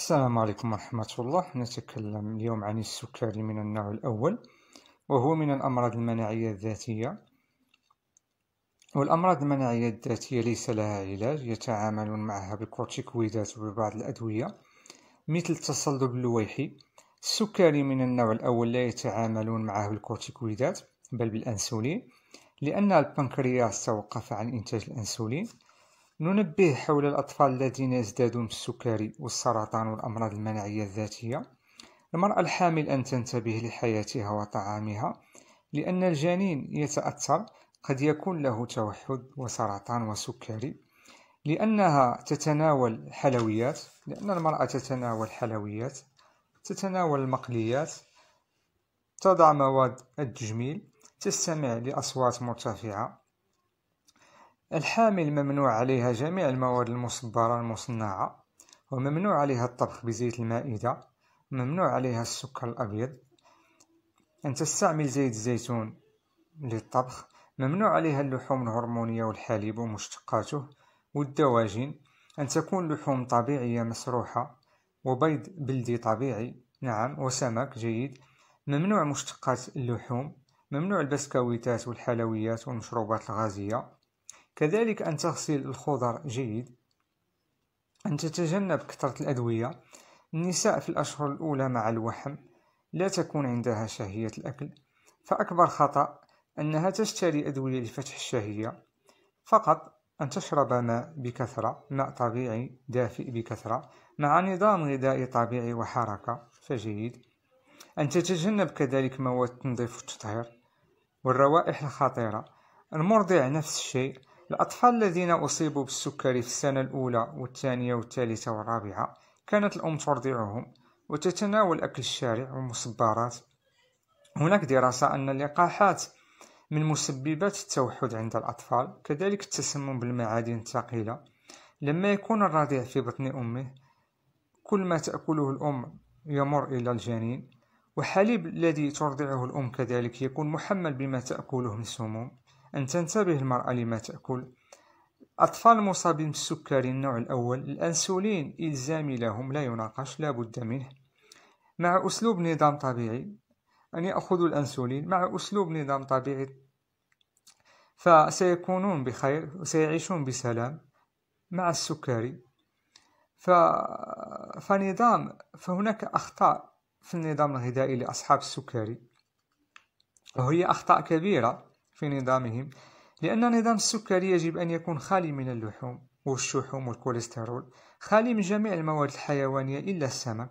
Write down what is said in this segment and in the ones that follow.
السلام عليكم ورحمة الله نتكلم اليوم عن السكري من النوع الأول وهو من الأمراض المناعية الذاتية والأمراض المناعية الذاتية ليس لها علاج يتعاملون معها بالكورتيكويدات وببعض الأدوية مثل التصلب اللويحي السكري من النوع الأول لا يتعاملون معه بالكورتيكويدات بل بالأنسولين لأن البنكرياس توقف عن إنتاج الأنسولين ننبه حول الأطفال الذين يزدادون بالسكري والسرطان والأمراض المناعية الذاتية المرأة الحامل أن تنتبه لحياتها وطعامها لأن الجنين يتأثر قد يكون له توحد وسرطان وسكري لأنها تتناول حلويات لأن المرأة تتناول حلويات تتناول المقليات تضع مواد التجميل تستمع لأصوات مرتفعة الحامل ممنوع عليها جميع المواد المصبرة المصنعة وممنوع عليها الطبخ بزيت المائدة ممنوع عليها السكر الأبيض أن تستعمل زيت الزيتون للطبخ ممنوع عليها اللحوم الهرمونية والحليب ومشتقاته والدواجن أن تكون لحوم طبيعية مسروحة وبيض بلدي طبيعي نعم وسمك جيد ممنوع مشتقات اللحوم ممنوع البسكويتات والحلويات والمشروبات الغازية كذلك أن تغسل الخضر جيد أن تتجنب كثرة الأدوية النساء في الأشهر الأولى مع الوحم لا تكون عندها شهية الأكل فأكبر خطأ أنها تشتري أدوية لفتح الشهية فقط أن تشرب ماء بكثرة ماء طبيعي دافئ بكثرة مع نظام غذائي طبيعي وحركة فجيد أن تتجنب كذلك مواد التنظيف والتطهير والروائح الخطيرة المرضع نفس الشيء الأطفال الذين أصيبوا بالسكري في السنة الأولى والثانية والثالثة والرابعة كانت الأم ترضعهم وتتناول أكل الشارع والمصبرات هناك دراسة أن اللقاحات من مسببات التوحد عند الأطفال كذلك التسمم بالمعادن الثقيلة لما يكون الرضيع في بطن أمه كل ما تأكله الأم يمر إلى الجنين وحليب الذي ترضعه الأم كذلك يكون محمل بما تأكله من سموم أن تنتبه المرأة لما تأكل الأطفال المصابين بالسكري النوع الأول الأنسولين إلزامي لهم لا يناقش لا بد منه مع أسلوب نظام طبيعي أن يأخذوا الأنسولين مع أسلوب نظام طبيعي فسيكونون بخير وسيعيشون بسلام مع السكري ف... فنظام فهناك أخطاء في النظام الغذائي لأصحاب السكري وهي أخطاء كبيرة في نظامهم لأن نظام السكري يجب أن يكون خالي من اللحوم والشحوم والكوليسترول خالي من جميع المواد الحيوانية إلا السمك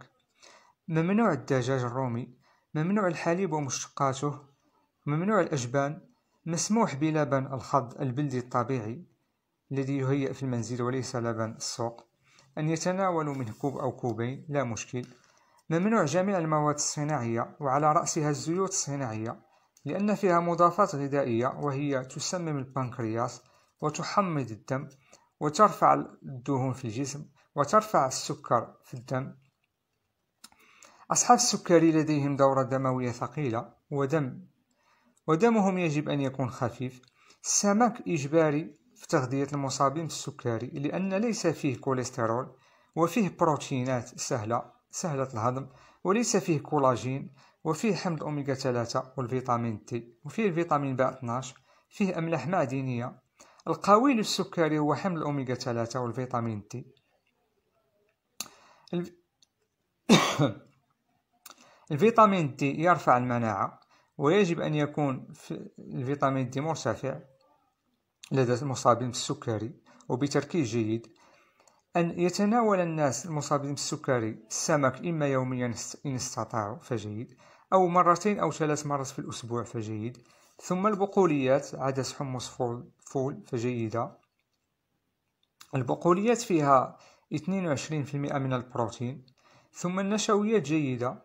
ممنوع الدجاج الرومي ممنوع الحليب ومشتقاته ممنوع الأجبان مسموح بلبن الخض البلدي الطبيعي الذي يهيأ في المنزل وليس لبن السوق أن يتناولوا منه كوب أو كوبين لا مشكل ممنوع جميع المواد الصناعية وعلى رأسها الزيوت الصناعية لأن فيها مضافات غذائية وهي تسمم البنكرياس وتحمض الدم وترفع الدهون في الجسم وترفع السكر في الدم أصحاب السكري لديهم دورة دموية ثقيلة ودم ودمهم يجب أن يكون خفيف السمك إجباري في تغذية المصابين بالسكري لأن ليس فيه كوليسترول وفيه بروتينات سهلة سهلة الهضم وليس فيه كولاجين وفيه حمض أوميغا 3 والفيتامين تي وفيه الفيتامين ب 12 فيه أملاح معدنية القوي للسكري هو حمض الأوميغا 3 والفيتامين تي الف... الفيتامين تي يرفع المناعة ويجب أن يكون الفيتامين تي مرتفع لدى المصابين بالسكري وبتركيز جيد أن يتناول الناس المصابين بالسكري السمك إما يوميا إن استطاعوا فجيد أو مرتين أو ثلاث مرات في الأسبوع فجيد ثم البقوليات عدس حمص فول, فجيدة البقوليات فيها 22% من البروتين ثم النشويات جيدة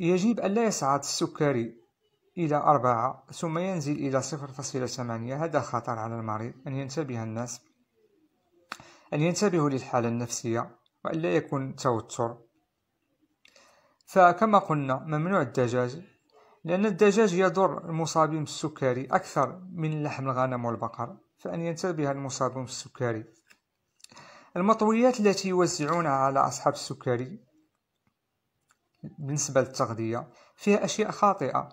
يجب ألا يصعد السكري إلى أربعة ثم ينزل إلى صفر فاصلة ثمانية هذا خطر على المريض أن ينتبه الناس أن ينتبهوا للحالة النفسية وأن لا يكون توتر فكما قلنا ممنوع الدجاج لأن الدجاج يضر المصابين بالسكري أكثر من لحم الغنم والبقر فأن ينتبه المصابون بالسكري المطويات التي يوزعونها على أصحاب السكري بالنسبة للتغذية فيها أشياء خاطئة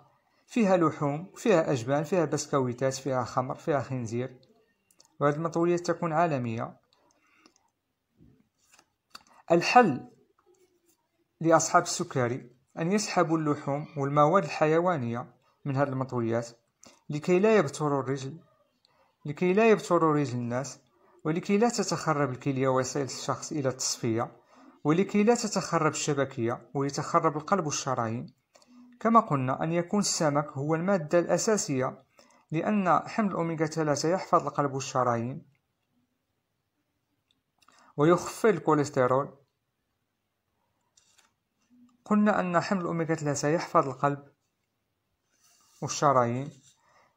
فيها لحوم فيها أجبان فيها بسكويتات فيها خمر فيها خنزير وهذه المطويات تكون عالمية الحل لأصحاب السكري أن يسحبوا اللحوم والمواد الحيوانية من هذه المطويات لكي لا يبتروا الرجل لكي لا يبتروا رجل الناس ولكي لا تتخرب الكلية وسائل الشخص إلى التصفية ولكي لا تتخرب الشبكية ويتخرب القلب والشرايين كما قلنا أن يكون السمك هو المادة الأساسية لأن حمض الأوميغا 3 يحفظ القلب والشرايين ويخفض الكوليسترول قلنا أن حمض الأوميغا 3 يحفظ القلب والشرايين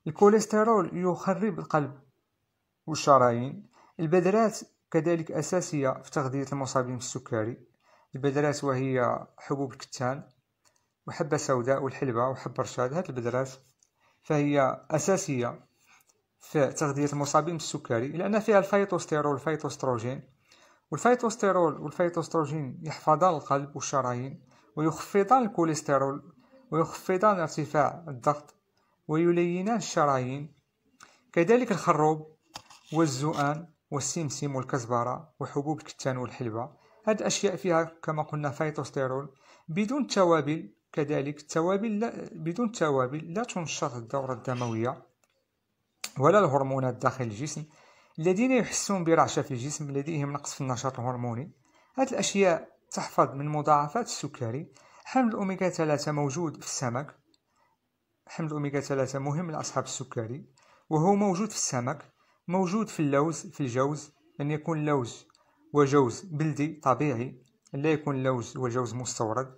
الكوليسترول يخرب القلب والشرايين البذرات كذلك أساسية في تغذية المصابين بالسكري البذرات وهي حبوب الكتان وحبة سوداء والحلبة وحب رشاد هذه البذرات فهي أساسية في تغذية المصابين بالسكري لأن فيها الفيتوستيرول والفيتوستروجين والفيتوستيرول والفيتوستروجين يحفظان القلب والشرايين ويخفضان الكوليسترول ويخفضان ارتفاع الضغط ويلينان الشرايين كذلك الخروب والزؤان والسمسم والكزبرة وحبوب الكتان والحلبة هاد الأشياء فيها كما قلنا فيتوستيرول بدون توابل كذلك التوابل لا بدون توابل لا تنشط الدورة الدموية ولا الهرمونات داخل الجسم الذين يحسون برعشة في الجسم لديهم نقص في النشاط الهرموني هاد الأشياء تحفظ من مضاعفات السكري حمض الأوميغا 3 موجود في السمك حمض الأوميغا 3 مهم لأصحاب السكري وهو موجود في السمك موجود في اللوز في الجوز أن يكون لوز وجوز بلدي طبيعي لا يكون لوز وجوز مستورد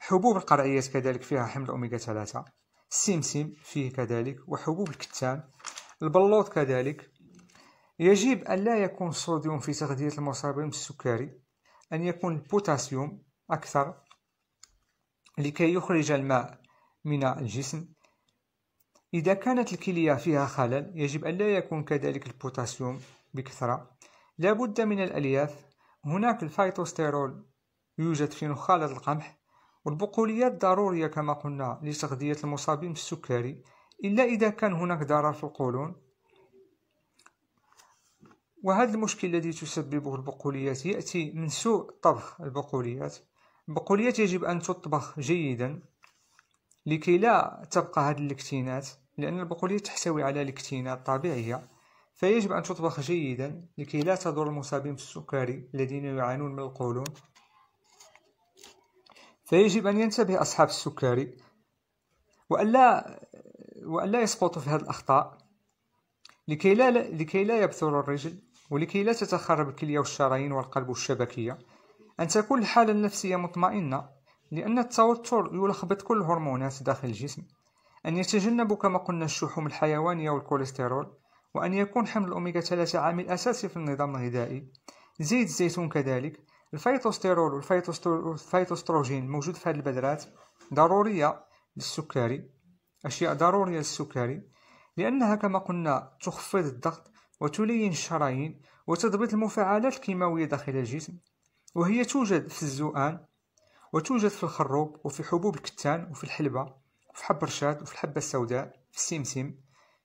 حبوب القرعيات كذلك فيها حمض الاوميغا 3 السمسم فيه كذلك وحبوب الكتان البلوط كذلك يجب أن لا يكون الصوديوم في تغذية المصابين بالسكري أن يكون البوتاسيوم أكثر لكي يخرج الماء من الجسم إذا كانت الكلية فيها خلل يجب أن لا يكون كذلك البوتاسيوم بكثرة لابد من الألياف هناك الفيتوستيرول يوجد في نخالة القمح والبقوليات ضرورية كما قلنا لتغذية المصابين بالسكري إلا إذا كان هناك ضرر في القولون وهذا المشكل الذي تسببه البقوليات يأتي من سوء طبخ البقوليات البقوليات يجب أن تطبخ جيدا لكي لا تبقى هذه اللكتينات لأن البقوليات تحتوي على لكتينات طبيعية فيجب أن تطبخ جيدا لكي لا تضر المصابين بالسكري الذين يعانون من القولون فيجب أن ينتبه أصحاب السكري وألا وألا يسقطوا في هذه الأخطاء لكي لا لكي لا يبثر الرجل ولكي لا تتخرب الكلية والشرايين والقلب والشبكية أن تكون الحالة النفسية مطمئنة لأن التوتر يلخبط كل الهرمونات داخل الجسم أن يتجنب كما قلنا الشحوم الحيوانية والكوليسترول وأن يكون حمل الأوميغا 3 عامل أساسي في النظام الغذائي زيت الزيتون كذلك الفيتوستيرول والفيتوستروجين الموجود في هذه البذرات ضرورية للسكري أشياء ضرورية للسكري لأنها كما قلنا تخفض الضغط وتلين الشرايين وتضبط المفاعلات الكيماوية داخل الجسم وهي توجد في الزؤان وتوجد في الخروب وفي حبوب الكتان وفي الحلبة وفي حب الرشاد وفي الحبة السوداء في السمسم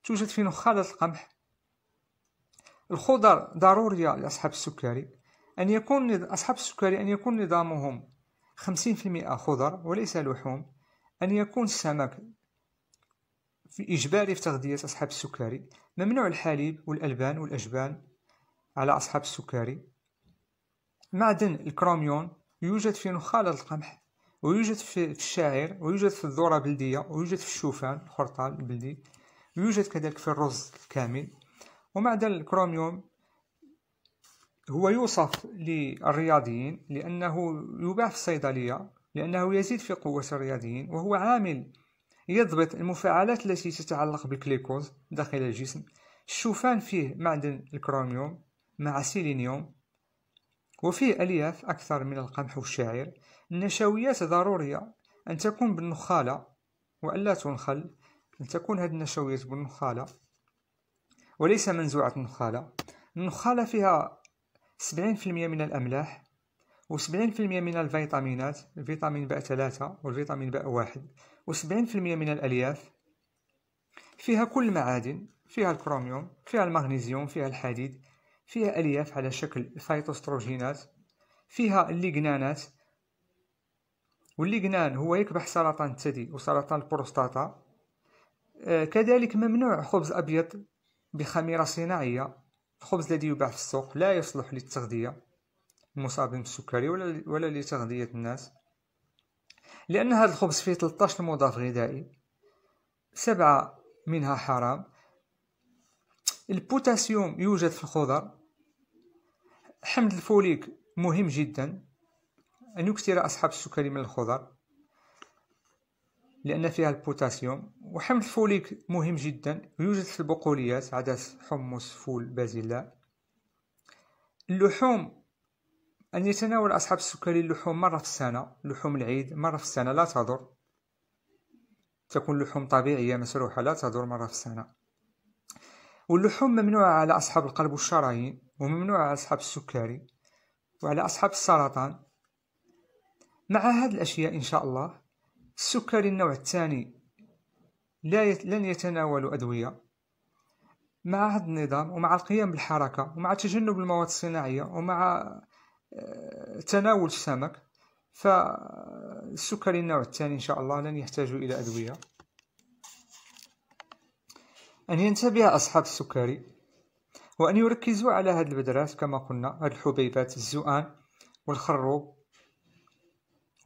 توجد في نخالة القمح الخضر ضرورية لأصحاب السكري أن يكون أصحاب السكري أن يكون نظامهم 50% خضر وليس لحوم أن يكون السمك في إجباري في تغذية أصحاب السكري ممنوع الحليب والألبان والأجبان على أصحاب السكري معدن الكروميون يوجد في نخالة القمح ويوجد في الشعير ويوجد في الذرة البلدية ويوجد في الشوفان الخرطال البلدي ويوجد كذلك في الرز الكامل ومعدن الكروميوم هو يوصف للرياضيين لأنه يباع في الصيدلية لأنه يزيد في قوة الرياضيين وهو عامل يضبط المفاعلات التي تتعلق بالكليكوز داخل الجسم الشوفان فيه معدن الكروميوم مع سيلينيوم وفيه ألياف أكثر من القمح والشعير النشويات ضرورية أن تكون بالنخالة وألا تنخل أن تكون هذه النشويات بالنخالة وليس منزوعة النخالة النخالة فيها 70% من الأملاح و70% من الفيتامينات الفيتامين باء 3 والفيتامين باء واحد و70% من الألياف فيها كل المعادن فيها الكروميوم فيها المغنيسيوم فيها الحديد فيها ألياف على شكل فيتوستروجينات فيها الليجنانات والليجنان هو يكبح سرطان الثدي وسرطان البروستاتا آه، كذلك ممنوع خبز أبيض بخميرة صناعية الخبز الذي يباع في السوق لا يصلح للتغذية المصابين بالسكري ولا ولا لتغذية الناس لأن هذا الخبز فيه 13 مضاف غذائي سبعة منها حرام البوتاسيوم يوجد في الخضر حمض الفوليك مهم جدا أن يكثر أصحاب السكري من الخضر لأن فيها البوتاسيوم وحمض الفوليك مهم جدا يوجد في البقوليات عدس حمص فول بازلاء اللحوم أن يتناول أصحاب السكري اللحوم مرة في السنة لحوم العيد مرة في السنة لا تضر تكون لحوم طبيعية مسروحة لا تضر مرة في السنة واللحوم ممنوعة على أصحاب القلب والشرايين وممنوعة على أصحاب السكري وعلى أصحاب السرطان مع هذه الأشياء إن شاء الله السكري النوع الثاني لا يت... لن يتناول أدوية مع هذا النظام ومع القيام بالحركة ومع تجنب المواد الصناعية ومع تناول السمك فالسكري النوع الثاني إن شاء الله لن يحتاج إلى أدوية أن ينتبه أصحاب السكري وأن يركزوا على هذه البذرات كما قلنا هذه الحبيبات الزؤان والخروب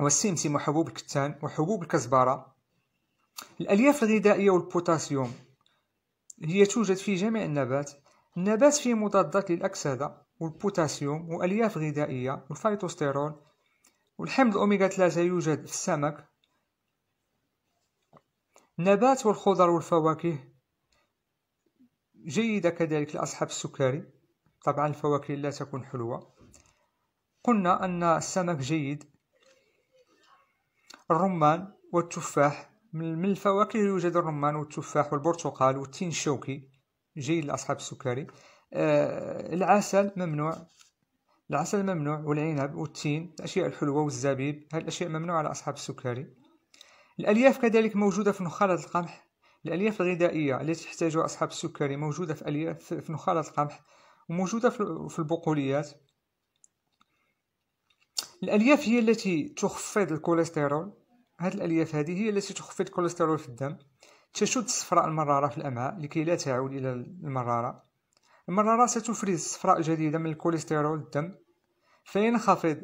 والسمسم وحبوب الكتان وحبوب الكزبرة الألياف الغذائية والبوتاسيوم هي توجد في جميع النبات النبات فيه مضادات للأكسدة والبوتاسيوم والياف غذائيه والفيتوستيرول والحمض الاوميغا 3 يوجد في السمك النبات والخضر والفواكه جيدة كذلك لأصحاب السكري طبعا الفواكه لا تكون حلوة قلنا أن السمك جيد الرمان والتفاح من الفواكه يوجد الرمان والتفاح والبرتقال والتين الشوكي جيد لأصحاب السكري آه، العسل ممنوع العسل ممنوع والعنب والتين الأشياء الحلوة والزبيب هذه الأشياء ممنوعة على أصحاب السكري الألياف كذلك موجودة في نخالة القمح الألياف الغذائية التي تحتاجها أصحاب السكري موجودة في ألياف في نخالة القمح وموجودة في البقوليات الألياف هي التي تخفض الكوليسترول هذه الألياف هذه هي التي تخفض الكوليسترول في الدم تشد الصفراء المرارة في الأمعاء لكي لا تعود إلى المرارة المرارة ستفرز صفراء جديدة من الكوليسترول الدم فينخفض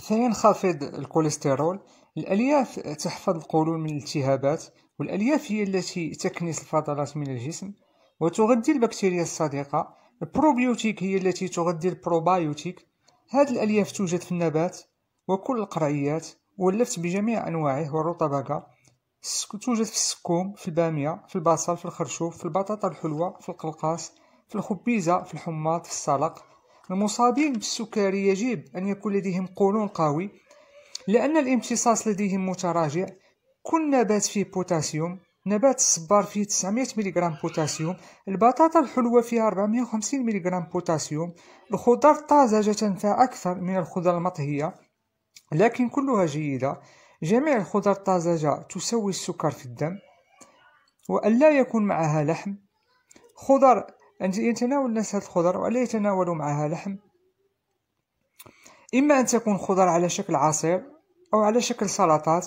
فينخفض الكوليسترول الألياف تحفظ القولون من الالتهابات والألياف هي التي تكنس الفضلات من الجسم وتغذي البكتيريا الصديقة البروبيوتيك هي التي تغذي البروبايوتيك هذه الألياف توجد في النبات وكل القرعيات واللفت بجميع أنواعه والرطبقة توجد في السكوم في البامية في البصل في الخرشوف في البطاطا الحلوة في القلقاس في الخبيزة في الحماض في السلق المصابين بالسكر يجب أن يكون لديهم قولون قوي لأن الامتصاص لديهم متراجع كل نبات فيه بوتاسيوم نبات الصبار فيه 900 ملغ بوتاسيوم البطاطا الحلوة فيها 450 ملغ بوتاسيوم الخضار الطازجة تنفع أكثر من الخضار المطهية لكن كلها جيدة جميع الخضار الطازجة تسوي السكر في الدم لا يكون معها لحم خضر أن يتناول الناس هذه الخضر ولا يتناولوا معها لحم إما أن تكون خضر على شكل عصير أو على شكل سلطات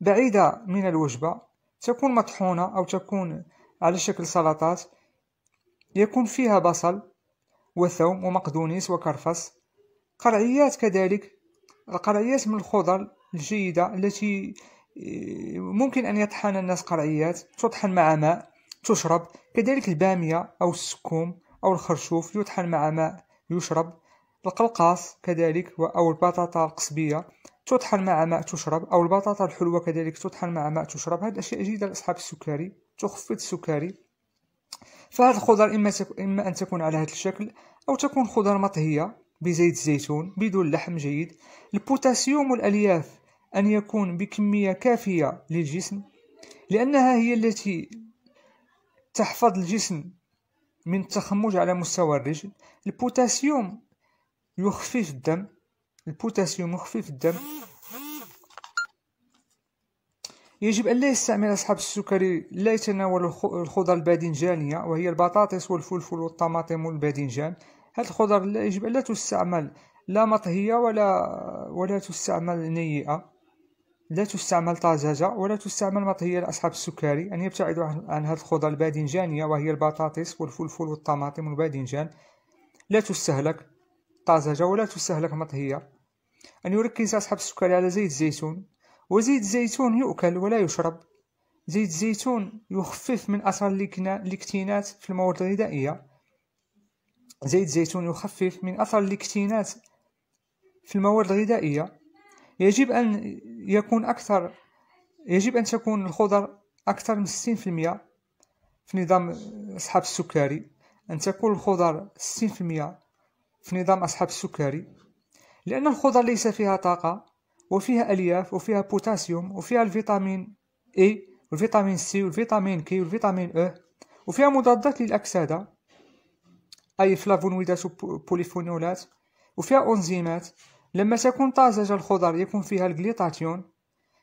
بعيدة من الوجبة تكون مطحونة أو تكون على شكل سلطات يكون فيها بصل وثوم ومقدونيس وكرفس قرعيات كذلك القرعيات من الخضر الجيدة التي آه، ممكن أن يطحن الناس قرعيات تطحن مع ماء تشرب كذلك البامية أو السكوم أو الخرشوف يطحن مع ماء يشرب القلقاس كذلك أو البطاطا القصبية تطحن مع ماء تشرب أو البطاطا الحلوة كذلك تطحن مع ماء تشرب هذه أشياء جيدة لأصحاب السكري تخفض السكري فهذه الخضر إما, تك... إما أن تكون على هذا الشكل أو تكون خضر مطهية بزيت الزيتون بدون لحم جيد البوتاسيوم والألياف أن يكون بكمية كافية للجسم لأنها هي التي تحفظ الجسم من التخمج على مستوى الرجل البوتاسيوم يخفف الدم البوتاسيوم يخفف الدم يجب أن لا يستعمل أصحاب السكري لا يتناول الخضر الباذنجانية وهي البطاطس والفلفل والطماطم والباذنجان هذه الخضر لا يجب أن لا تستعمل لا مطهية ولا ولا تستعمل نيئة لا تستعمل طازجة ولا تستعمل مطهية لأصحاب السكري أن يبتعدوا عن هذه الخضر الباذنجانية وهي البطاطس والفلفل والطماطم والباذنجان لا تستهلك طازجة ولا تستهلك مطهية أن يركز أصحاب السكري على زيت الزيتون وزيت الزيتون يؤكل ولا يشرب زيت الزيتون يخفف من أثر الليكتينات في المواد الغذائية زيت الزيتون يخفف من أثر الليكتينات في المواد الغذائية يجب أن يكون أكثر يجب أن تكون الخضر أكثر من 60% في نظام أصحاب السكري أن تكون الخضر 60% في نظام أصحاب السكري لأن الخضر ليس فيها طاقة وفيها ألياف وفيها بوتاسيوم وفيها الفيتامين اي والفيتامين سي والفيتامين كي والفيتامين او e، وفيها مضادات للأكسدة أي فلافونويدات وبوليفونولات وفيها أنزيمات لما تكون طازجة الخضر يكون فيها الجليطاتيون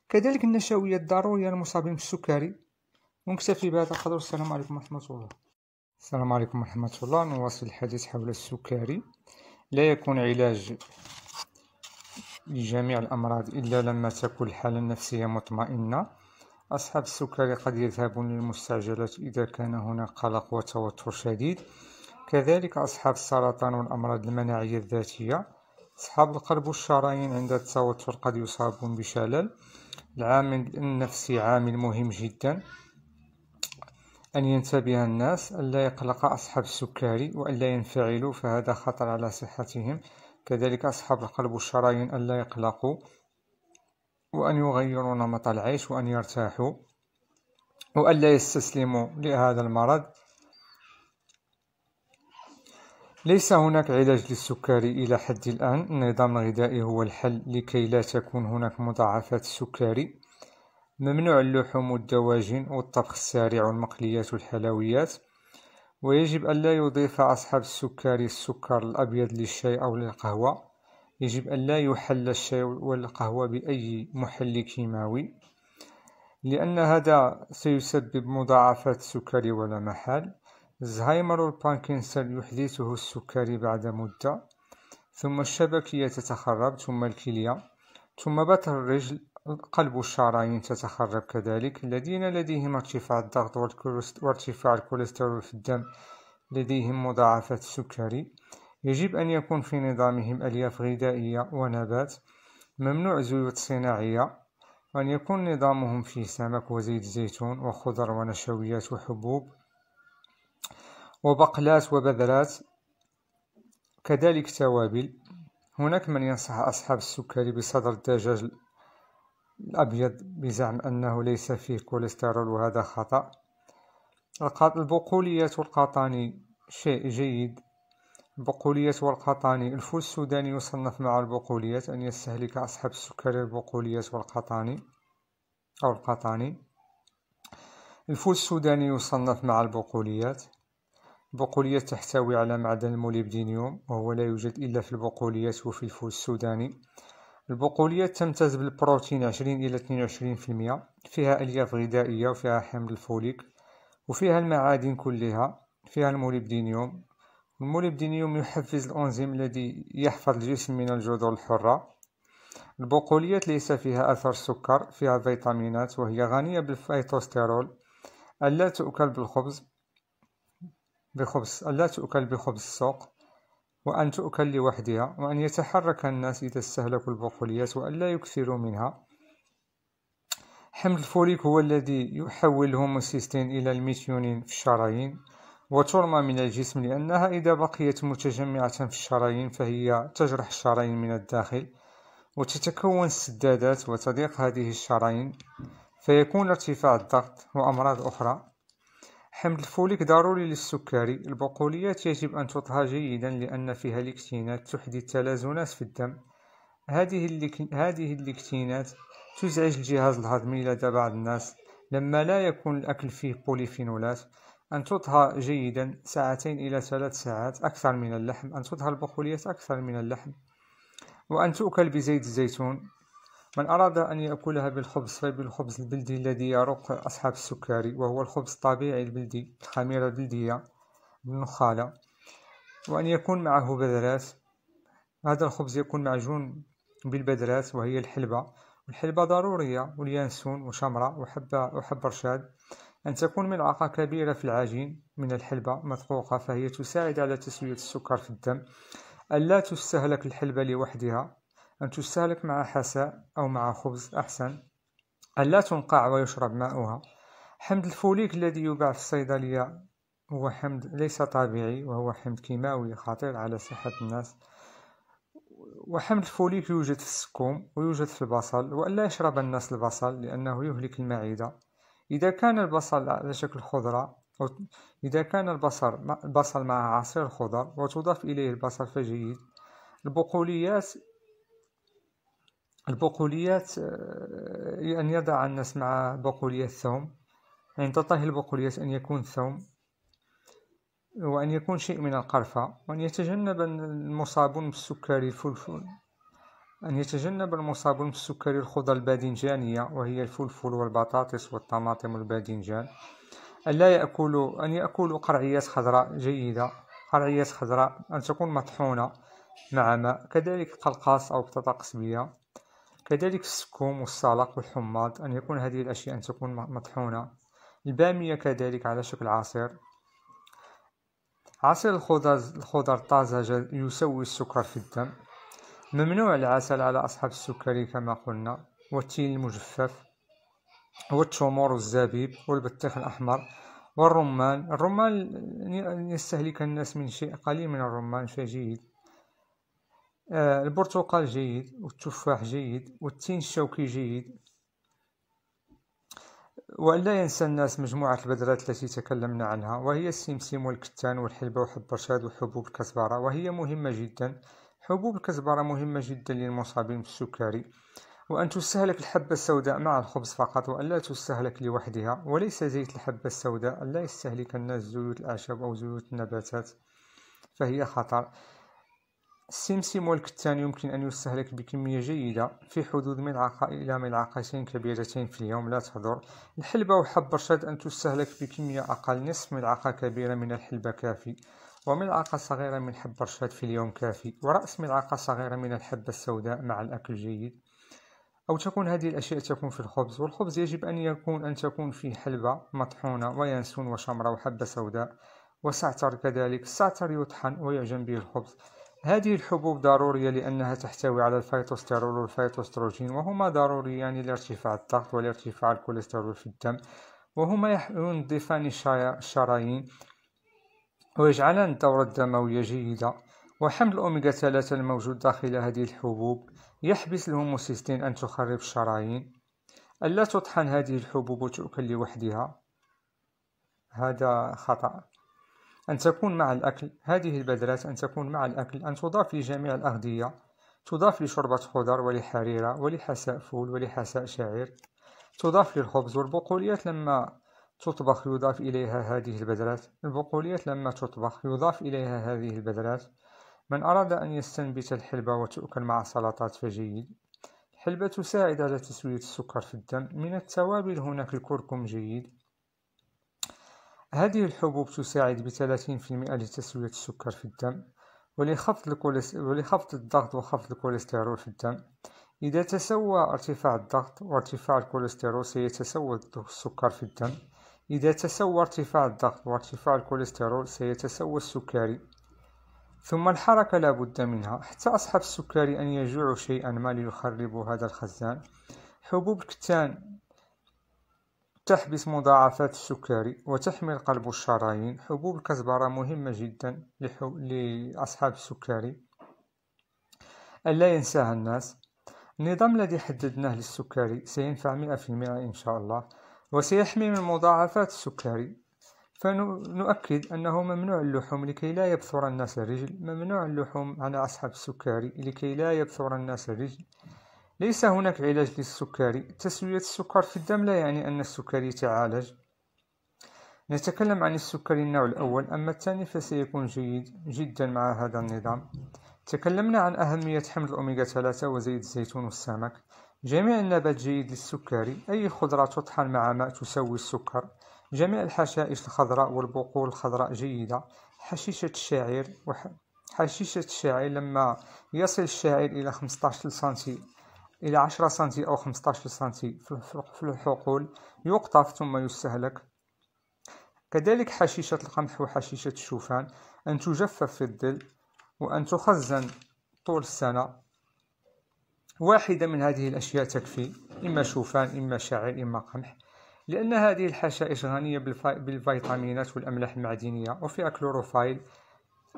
كذلك النشويات الضرورية للمصابين بالسكري ونكتفي بهذا القدر السلام عليكم ورحمة الله السلام عليكم ورحمة الله نواصل الحديث حول السكري لا يكون علاج لجميع الأمراض إلا لما تكون الحالة النفسية مطمئنة أصحاب السكري قد يذهبون للمستعجلات إذا كان هناك قلق وتوتر شديد كذلك أصحاب السرطان والأمراض المناعية الذاتية أصحاب القلب والشرايين عند التوتر قد يصابون بشلل العامل النفسي عامل مهم جدا أن ينتبه الناس ألا يقلق أصحاب السكري وألا ينفعلوا فهذا خطر على صحتهم كذلك أصحاب القلب والشرايين ألا يقلقوا وأن يغيروا نمط العيش وأن يرتاحوا وألا يستسلموا لهذا المرض ليس هناك علاج للسكري إلى حد الآن النظام الغذائي هو الحل لكي لا تكون هناك مضاعفات السكري ممنوع اللحوم والدواجن والطبخ السريع والمقليات والحلويات ويجب ألا يضيف أصحاب السكري السكر الأبيض للشاي أو للقهوة يجب ألا يحل الشاي والقهوة بأي محل كيماوي لأن هذا سيسبب مضاعفات السكري ولا محال الزهايمر والباركنسون يحدثه السكري بعد مدة ثم الشبكية تتخرب ثم الكلية ثم بطن الرجل قلب الشرايين تتخرب كذلك الذين لديهم ارتفاع الضغط وارتفاع الكوليسترول في الدم لديهم مضاعفات السكري يجب أن يكون في نظامهم ألياف غذائية ونبات ممنوع زيوت صناعية وأن يكون نظامهم فيه سمك وزيت زيتون وخضر ونشويات وحبوب وبقلات وبذرات كذلك توابل هناك من ينصح أصحاب السكري بصدر الدجاج الأبيض بزعم أنه ليس فيه كوليسترول وهذا خطأ البقولية والقطاني شيء جيد البقولية والقطاني الفول السوداني يصنف مع البقولية أن يستهلك أصحاب السكري البقولية والقطاني أو القطاني الفول السوداني يصنف مع البقوليات البقوليات تحتوي على معدن الموليبدينيوم وهو لا يوجد إلا في البقوليات وفي الفول السوداني البقوليات تمتاز بالبروتين 20 إلى 22% فيها ألياف غذائية وفيها حمض الفوليك وفيها المعادن كلها فيها الموليبدينيوم الموليبدينيوم يحفز الأنزيم الذي يحفظ الجسم من الجذور الحرة البقوليات ليس فيها أثر سكر فيها فيتامينات وهي غنية بالفيتوستيرول ألا تؤكل بالخبز بخبز ألا تؤكل بخبز السوق وأن تؤكل لوحدها وأن يتحرك الناس إذا استهلكوا البقوليات وألا يكثروا منها حمض الفوليك هو الذي يحول الهوموسيستين إلى الميثيونين في الشرايين وترمى من الجسم لأنها إذا بقيت متجمعة في الشرايين فهي تجرح الشرايين من الداخل وتتكون السدادات وتضيق هذه الشرايين فيكون ارتفاع الضغط وأمراض أخرى حمض الفوليك ضروري للسكري البقوليات يجب أن تطهى جيدا لأن فيها لكتينات تحدث التلازونات في الدم هذه, اللك... هذه اللكتينات تزعج الجهاز الهضمي لدى بعض الناس لما لا يكون الأكل فيه بوليفينولات أن تطهى جيدا ساعتين إلى ثلاث ساعات أكثر من اللحم أن تطهى البقوليات أكثر من اللحم وأن تؤكل بزيت الزيتون من أراد أن يأكلها بالخبز فبالخبز البلدي الذي يروق أصحاب السكري وهو الخبز الطبيعي البلدي الخميرة البلدية بالنخالة وأن يكون معه بذرات هذا الخبز يكون معجون بالبذرات وهي الحلبة الحلبة ضرورية واليانسون وشمرة وحبة وحب رشاد أن تكون ملعقة كبيرة في العجين من الحلبة مثقوقة فهي تساعد على تسوية السكر في الدم ألا تستهلك الحلبة لوحدها أن تسالك مع حساء أو مع خبز أحسن ألا تنقع ويشرب ماؤها حمض الفوليك الذي يباع في الصيدلية هو حمض ليس طبيعي وهو حمض كيماوي خطير على صحة الناس وحمض الفوليك يوجد في السكوم ويوجد في البصل وألا يشرب الناس البصل لأنه يهلك المعدة إذا كان البصل على شكل خضرة إذا كان البصل البصل مع عصير خضر وتضاف إليه البصل فجيد البقوليات البقوليات آه، أن يضع الناس مع بقولية الثوم يعني تطهي البقوليات أن يكون ثوم وأن يكون شيء من القرفة وأن يتجنب المصابون بالسكري الفلفل أن يتجنب المصابون بالسكري الخضر الباذنجانية وهي الفلفل والبطاطس والطماطم والباذنجان أن لا يأكلوا أن يأكلوا قرعيات خضراء جيدة قرعيات خضراء أن تكون مطحونة مع ماء كذلك قلقاس أو بطاطا قصبية كذلك السكوم والسلق والحماض أن يكون هذه الأشياء أن تكون مطحونة البامية كذلك على شكل عصير عصير الخضر الخضر الطازجة يسوي السكر في الدم ممنوع العسل على أصحاب السكري كما قلنا والتين المجفف والتمر والزبيب والبطيخ الأحمر والرمان الرمان يعني يستهلك الناس من شيء قليل من الرمان فجيد آه، البرتقال جيد والتفاح جيد والتين الشوكي جيد وألا ينسى الناس مجموعة البذرات التي تكلمنا عنها وهي السمسم والكتان والحلبة وحب الرشاد وحبوب الكزبرة وهي مهمة جدا حبوب الكزبرة مهمة جدا للمصابين بالسكري وأن تستهلك الحبة السوداء مع الخبز فقط وألا تستهلك لوحدها وليس زيت الحبة السوداء لا يستهلك الناس زيوت الأعشاب أو زيوت النباتات فهي خطر السمسم والكتان يمكن أن يستهلك بكمية جيدة في حدود ملعقة إلى ملعقتين كبيرتين في اليوم لا تضر الحلبة وحب رشاد أن تستهلك بكمية أقل نصف ملعقة كبيرة من الحلبة كافي وملعقة صغيرة من حب رشاد في اليوم كافي ورأس ملعقة صغيرة من الحبة السوداء مع الأكل جيد أو تكون هذه الأشياء تكون في الخبز والخبز يجب أن يكون أن تكون فيه حلبة مطحونة وينسون وشمرة وحبة سوداء وسعتر كذلك السعتر يطحن ويعجن به الخبز هذه الحبوب ضرورية لأنها تحتوي على الفيتوسترول والفيتوستروجين وهما ضروريان يعني لارتفاع الضغط ولارتفاع الكوليسترول في الدم وهما ينظفان الشرايين ويجعلان الدورة الدموية جيدة وحمل الأوميغا 3 الموجود داخل هذه الحبوب يحبس الهوموسيستين أن تخرب الشرايين ألا تطحن هذه الحبوب وتؤكل لوحدها هذا خطأ أن تكون مع الأكل هذه البذرات أن تكون مع الأكل أن تضاف لجميع الأغذية تضاف لشوربة خضر ولحريرة ولحساء فول ولحساء شعير تضاف للخبز والبقوليات لما تطبخ يضاف إليها هذه البذرات البقوليات لما تطبخ يضاف إليها هذه البذرات من أراد أن يستنبت الحلبة وتؤكل مع سلطات فجيد الحلبة تساعد على تسوية السكر في الدم من التوابل هناك الكركم جيد هذه الحبوب تساعد بثلاثين في المئة لتسوية السكر في الدم ولخفض, ولخفض الضغط وخفض الكوليسترول في الدم إذا تسوى ارتفاع الضغط وارتفاع الكوليسترول سيتسوى السكر في الدم إذا تسوى ارتفاع الضغط وارتفاع الكوليسترول سيتسوى السكري ثم الحركة لا بد منها حتى أصحاب السكري أن يجوعوا شيئا ما ليخربوا هذا الخزان حبوب الكتان تحبس مضاعفات السكري وتحمي القلب والشرايين حبوب الكزبرة مهمة جدا لأصحاب السكري ألا ينساها الناس النظام الذي حددناه للسكري سينفع مئة في المئة إن شاء الله وسيحمي من مضاعفات السكري فنؤكد أنه ممنوع اللحوم لكي لا يبثر الناس الرجل ممنوع اللحوم على أصحاب السكري لكي لا يبثر الناس الرجل ليس هناك علاج للسكري تسوية السكر في الدم لا يعني أن السكري تعالج نتكلم عن السكري النوع الأول أما الثاني فسيكون جيد جدا مع هذا النظام تكلمنا عن أهمية حمض الأوميغا 3 وزيت الزيتون والسمك جميع النبات جيد للسكري أي خضرة تطحن مع ماء تسوي السكر جميع الحشائش الخضراء والبقول الخضراء جيدة حشيشة الشعير وح... حشيشة الشعير لما يصل الشعير إلى 15 سنتي إلى 10 سنتي أو 15 سنتي في الحقول يقطف ثم يستهلك كذلك حشيشة القمح وحشيشة الشوفان أن تجفف في الظل وأن تخزن طول السنة واحدة من هذه الأشياء تكفي إما شوفان إما شعير إما قمح لأن هذه الحشائش غنية بالفيتامينات والأملاح المعدنية وفيها كلوروفايل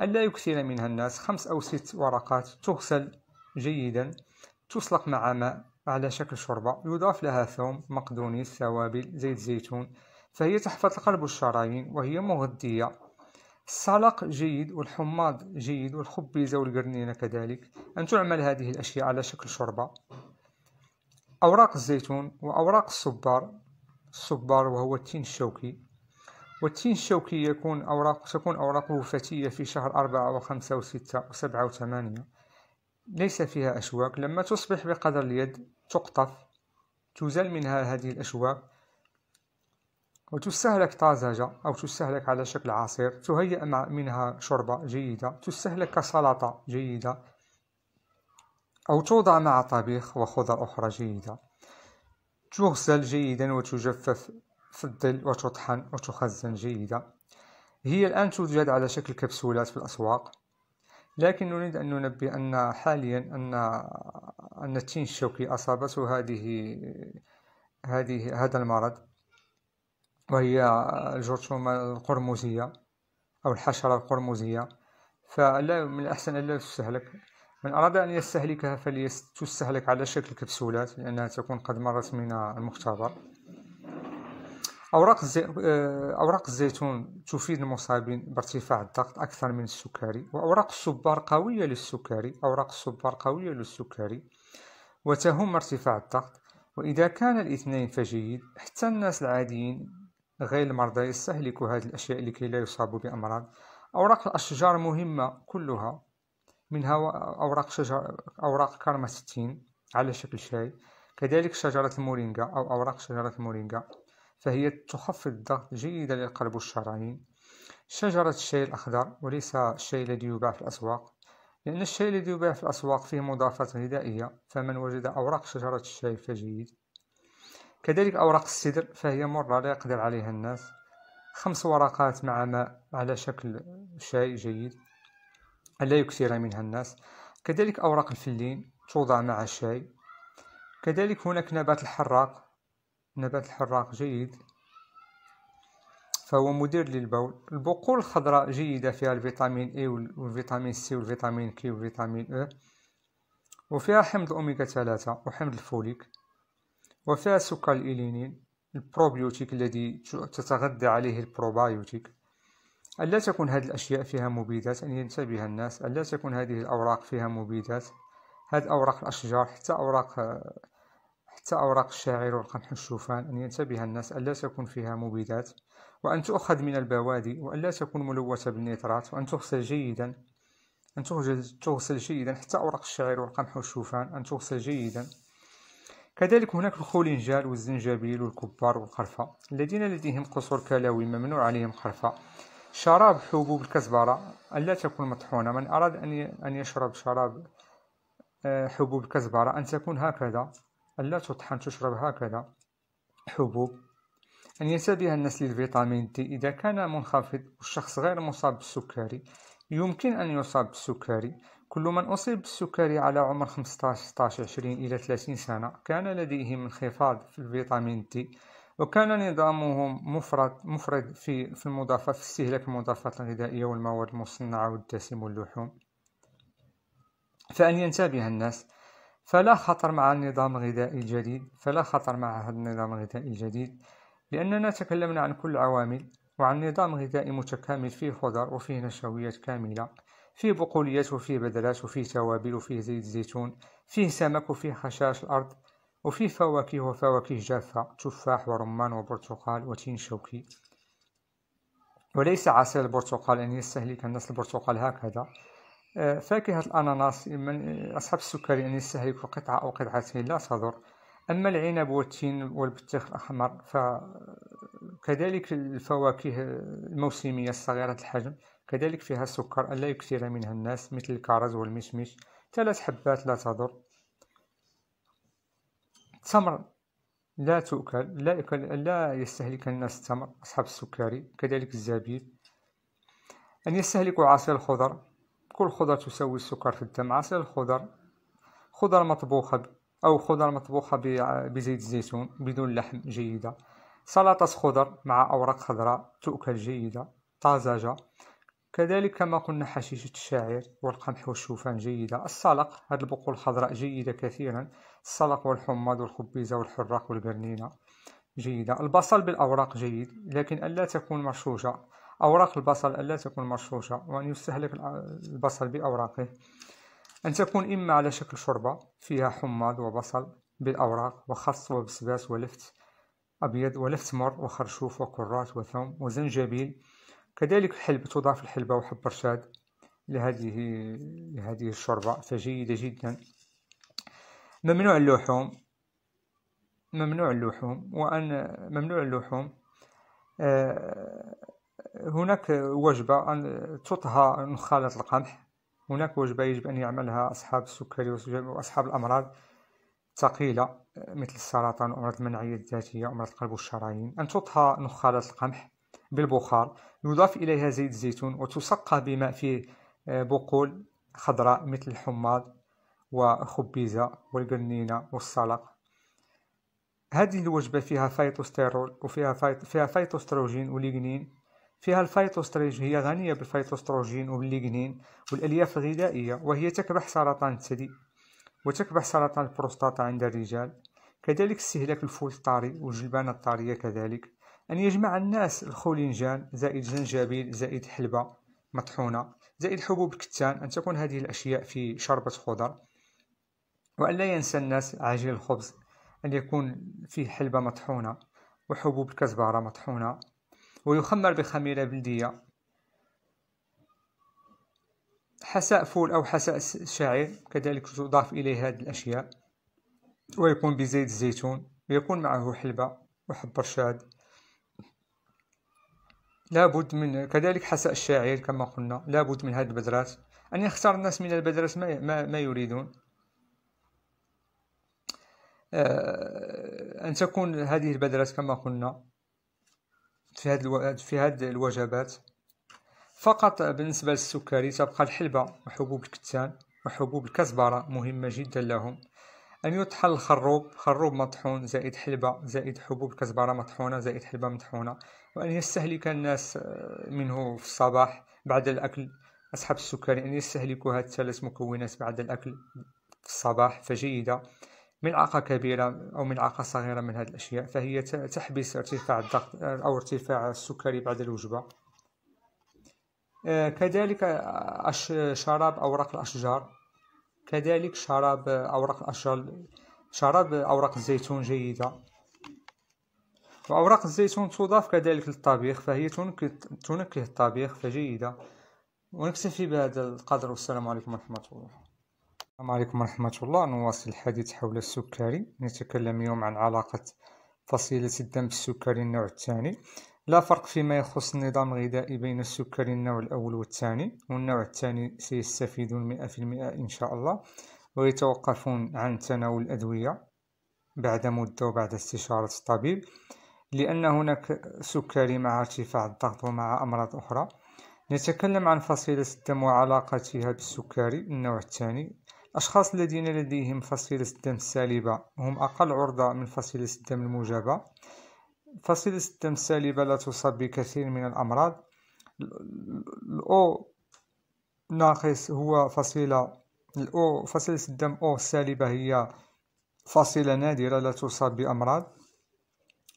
ألا يكثر منها الناس خمس أو ست ورقات تغسل جيدا تسلق مع ماء على شكل شوربة يضاف لها ثوم مقدونيس توابل زيت زيتون فهي تحفظ القلب والشرايين وهي مغذية السلق جيد والحماض جيد والخبيزة والقرنينة كذلك أن تعمل هذه الأشياء على شكل شوربة أوراق الزيتون وأوراق الصبار الصبار وهو التين الشوكي والتين الشوكي يكون أوراق تكون أوراقه فتية في شهر أربعة وخمسة وستة وسبعة وثمانية ليس فيها أشواك لما تصبح بقدر اليد تقطف تزال منها هذه الأشواك وتستهلك طازجة أو تستهلك على شكل عصير تهيأ منها شوربة جيدة تستهلك كسلطة جيدة أو توضع مع طبيخ وخضر أخرى جيدة تغسل جيدا وتجفف في الظل وتطحن وتخزن جيدا هي الآن توجد على شكل كبسولات في الأسواق لكن نريد أن ننبه أن حاليا أن أن تشين شوكي أصابته هذه هذه هذا المرض وهي الجرثومة القرمزية أو الحشرة القرمزية فلا من الأحسن ألا تستهلك من أراد أن يستهلكها فليستهلك على شكل كبسولات لأنها تكون قد مرت من المختبر أوراق الزي... آه، أوراق الزيتون تفيد المصابين بارتفاع الضغط أكثر من السكري وأوراق الصبار قوية للسكري أوراق الصبار قوية للسكري وتهم ارتفاع الضغط وإذا كان الاثنين فجيد حتى الناس العاديين غير المرضى يستهلكوا هذه الأشياء لكي لا يصابوا بأمراض أوراق الأشجار مهمة كلها منها أوراق شجر أوراق كرمة التين على شكل شاي كذلك شجرة المورينجا أو أوراق شجرة المورينجا فهي تخفض الضغط جيدا للقلب والشرايين شجرة الشاي الأخضر وليس الشاي الذي يباع في الأسواق لأن الشاي الذي يباع في الأسواق فيه مضافات غذائية فمن وجد أوراق شجرة الشاي فجيد كذلك أوراق السدر فهي مرة لا يقدر عليها الناس خمس ورقات مع ماء على شكل شاي جيد لا يكثر منها الناس كذلك أوراق الفلين توضع مع الشاي كذلك هناك نبات الحراق نبات الحراق جيد فهو مدير للبول البقول الخضراء جيدة فيها الفيتامين اي والفيتامين سي والفيتامين كي والفيتامين او e، وفيها حمض الأوميغا 3 وحمض الفوليك وفيها سكر الإيلينين البروبيوتيك الذي تتغذى عليه البروبايوتيك ألا تكون هذه الأشياء فيها مبيدات أن ينتبه الناس ألا تكون هذه الأوراق فيها مبيدات هذه أوراق الأشجار حتى أوراق حتى أوراق الشاعر والقمح الشوفان أن ينتبه الناس ألا تكون فيها مبيدات وأن تؤخذ من البوادي وألا تكون ملوثة بالنيترات وأن تغسل جيدا أن تغسل جيدا حتى أوراق الشعير والقمح والشوفان أن تغسل جيدا كذلك هناك الخولنجال والزنجبيل والكبار والقرفة الذين لديهم قصور كلاوي ممنوع عليهم قرفة شراب حبوب الكزبرة ألا تكون مطحونة من أراد أن يشرب شراب آه، حبوب الكزبرة أن تكون هكذا ألا تطحن تشرب هكذا حبوب أن ينتبه الناس للفيتامين دي إذا كان منخفض والشخص غير مصاب بالسكري يمكن أن يصاب بالسكري كل من أصيب بالسكري على عمر 15 16 20 إلى 30 سنة كان لديهم انخفاض في الفيتامين دي وكان نظامهم مفرط مفرد في في المضافات في استهلاك المضافات الغذائية والمواد المصنعة والدسم واللحوم فأن ينتبه الناس فلا خطر مع النظام الغذائي الجديد فلا خطر مع هذا النظام الغذائي الجديد لأننا تكلمنا عن كل العوامل وعن نظام غذائي متكامل فيه خضر وفيه نشويات كاملة فيه بقوليات وفيه بدلات وفيه توابل وفيه زيت الزيتون فيه سمك وفيه خشاش الأرض وفيه فواكه وفواكه جافة تفاح ورمان وبرتقال وتين شوكي وليس عسل البرتقال أن يستهلك الناس البرتقال هكذا آه، فاكهة الأناناس من آه، أصحاب السكري يعني أن يستهلكوا قطعة أو قطعتين لا تضر أما العنب والتين والبطيخ الأحمر فكذلك الفواكه الموسمية الصغيرة الحجم كذلك فيها السكر ألا يكثر منها الناس مثل الكرز والمشمش ثلاث حبات لا تضر التمر لا تؤكل لا, يأكل لا يستهلك الناس التمر أصحاب السكري كذلك الزبيب أن يستهلكوا عصير الخضر كل خضرة تساوي السكر في الدم عسل الخضر خضر مطبوخة أو خضر مطبوخة بزيت الزيتون بدون لحم جيدة سلطة خضر مع أوراق خضراء تؤكل جيدة طازجة كذلك كما قلنا حشيشة الشعير والقمح والشوفان جيدة السلق هذه البقول الخضراء جيدة كثيرا السلق والحمض والخبيزة والحراق والبرنينة جيدة البصل بالأوراق جيد لكن ألا تكون مرشوشة أوراق البصل ألا تكون مرشوشة وأن يستهلك البصل بأوراقه أن تكون إما على شكل شوربة فيها حمض وبصل بالأوراق وخص وبسباس ولفت أبيض ولفت مر وخرشوف وكرات وثوم وزنجبيل كذلك الحلب تضاف الحلبة وحب رشاد لهذه لهذه الشوربة فجيدة جدا ممنوع اللحوم ممنوع اللحوم وأن ممنوع اللحوم آه هناك وجبة تطهى نخالة القمح هناك وجبة يجب أن يعملها أصحاب السكري وأصحاب الأمراض ثقيلة مثل السرطان وأمراض المناعية الذاتية وأمراض القلب والشرايين أن تطهى نخالة القمح بالبخار يضاف إليها زيت الزيتون وتسقى بماء فيه آه، بقول خضراء مثل الحماض وخبيزة والقرنينة والسلق هذه الوجبة فيها فيتوستيرول وفيها فيت... فيها فيتوستروجين وليغنين فيها الفيتوستريج هي غنية بالفيتوستروجين وبالليغنين والألياف الغذائية وهي تكبح سرطان الثدي وتكبح سرطان البروستاتا عند الرجال كذلك استهلاك الفول الطري والجلبانة الطرية كذلك أن يجمع الناس الخولنجان زائد زنجبيل زائد حلبة مطحونة زائد حبوب الكتان أن تكون هذه الأشياء في شربة خضر وأن لا ينسى الناس عجين الخبز أن يكون فيه حلبة مطحونة وحبوب الكزبرة مطحونة ويخمر بخميرة بلدية حساء فول أو حساء شعير كذلك تضاف إليه هذه الأشياء ويكون بزيت الزيتون ويكون معه حلبة وحب برشاد لابد من كذلك حساء الشعير كما قلنا لابد من هذه البذرات أن يختار الناس من البذرات ما, ما, ما يريدون آه، أن تكون هذه البذرات كما قلنا في هاد الو... في هاد الوجبات فقط بالنسبه للسكري تبقى الحلبه وحبوب الكتان وحبوب الكزبره مهمه جدا لهم ان يطحن الخروب خروب مطحون زائد حلبه زائد حبوب كزبره مطحونه زائد حلبه مطحونه وان يستهلك الناس آه، منه في الصباح بعد الاكل اصحاب السكري ان يستهلكوا هذه الثلاث مكونات بعد الاكل في الصباح فجيده ملعقة كبيرة أو ملعقة صغيرة من هذه الأشياء فهي تحبس ارتفاع الضغط أو ارتفاع السكري بعد الوجبة آه، كذلك شراب أوراق الأشجار كذلك شراب أوراق الأشجار شراب أوراق الزيتون جيدة وأوراق الزيتون تضاف كذلك للطبيخ فهي تنكه الطبيخ فجيدة ونكتفي بهذا القدر والسلام عليكم ورحمة الله السلام عليكم ورحمة الله نواصل الحديث حول السكري نتكلم اليوم عن علاقة فصيلة الدم بالسكري النوع الثاني لا فرق فيما يخص النظام الغذائي بين السكري النوع الأول والثاني والنوع الثاني سيستفيدون مئة في المئة إن شاء الله ويتوقفون عن تناول الأدوية بعد مدة وبعد استشارة الطبيب لأن هناك سكري مع ارتفاع الضغط ومع أمراض أخرى نتكلم عن فصيلة الدم وعلاقتها بالسكري النوع الثاني الأشخاص الذين لديهم فصيلة الدم السالبة هم أقل عرضة من فصيلة الدم الموجبة فصيلة الدم السالبة لا تصاب بكثير من الأمراض الأو ناقص هو فصيلة الأو فصيلة الدم أو السالبة هي فصيلة نادرة لا تصاب بأمراض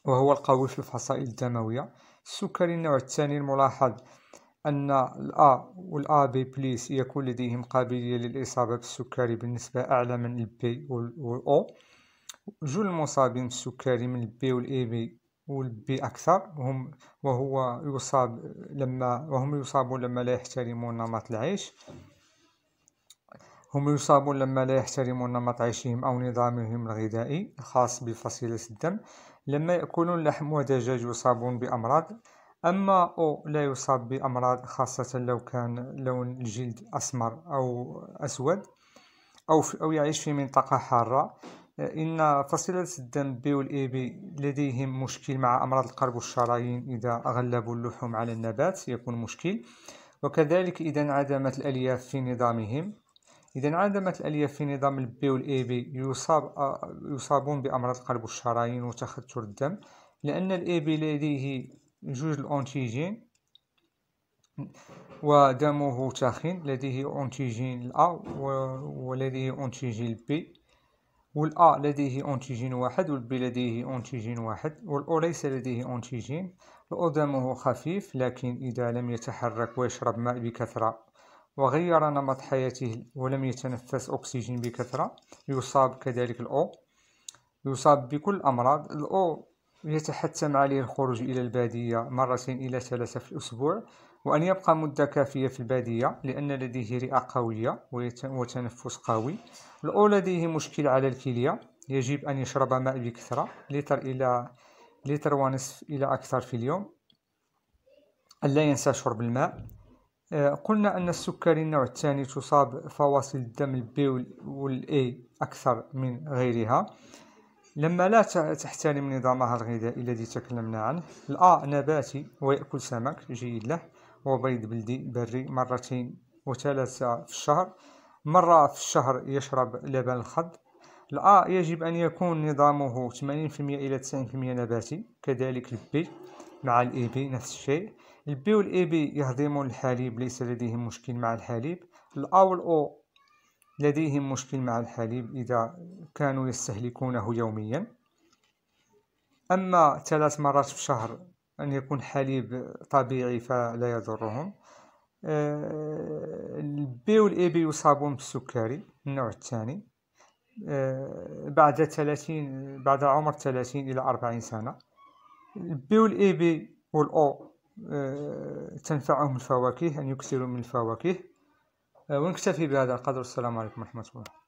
وهو القوي في الفصائل الدموية السكري النوع الثاني الملاحظ أن الأ والأ بي بليس يكون لديهم قابلية للإصابة بالسكري بالنسبة أعلى من البي والأو جل المصابين بالسكري من البي والإي بي والبي أكثر وهم وهو يصاب لما وهم يصابون لما لا يحترمون نمط العيش هم يصابون لما لا يحترمون نمط عيشهم أو نظامهم الغذائي الخاص بفصيلة الدم لما يأكلون لحم ودجاج يصابون بأمراض أما أو لا يصاب بأمراض خاصة لو كان لون الجلد أسمر أو أسود أو, أو يعيش في منطقة حارة إن فصيلة الدم بي والإي بي لديهم مشكل مع أمراض القلب والشرايين إذا أغلبوا اللحوم على النبات يكون مشكل وكذلك إذا انعدمت الألياف في نظامهم إذا انعدمت الألياف في نظام البي والإي بي يصاب يصابون بأمراض القلب والشرايين وتخثر الدم لأن الإي بي لديه جوج الأنتيجين ودمه تخين لديه أنتيجين الأ ولديه أنتيجين بي والأ لديه أنتيجين واحد والبي لديه أنتيجين واحد والأو ليس لديه أنتيجين الأو دمه خفيف لكن إذا لم يتحرك ويشرب ماء بكثرة وغير نمط حياته ولم يتنفس أكسجين بكثرة يصاب كذلك الأو يصاب بكل أمراض الأو يتحتم عليه الخروج إلى البادية مرتين إلى ثلاثة في الأسبوع وأن يبقى مدة كافية في البادية لأن لديه رئة قوية وتنفس قوي الأو لديه مشكل على الكلية يجب أن يشرب ماء بكثرة لتر إلى لتر ونصف إلى أكثر في اليوم ألا ينسى شرب الماء آه، قلنا أن السكري النوع الثاني تصاب فواصل الدم البي والإي أكثر من غيرها لما لا تحترم نظامها الغذائي الذي تكلمنا عنه الأ نباتي ويأكل سمك جيد له وبيض بلدي بري مرتين وثلاثة في الشهر مرة في الشهر يشرب لبن الخض الأ يجب أن يكون نظامه 80% إلى 90% نباتي كذلك البي مع الإي بي نفس الشيء البي والإي بي يهضمون الحليب ليس لديهم مشكل مع الحليب الأ والأو لديهم مشكل مع الحليب إذا كانوا يستهلكونه يوميا أما ثلاث مرات في الشهر أن يكون حليب طبيعي فلا يضرهم البي والإي بي يصابون بالسكري النوع الثاني بعد 30 بعد عمر 30 إلى 40 سنة البي والإي بي والأو تنفعهم الفواكه أن يكثروا من الفواكه آه، ونكتفي بهذا القدر والسلام عليكم ورحمة الله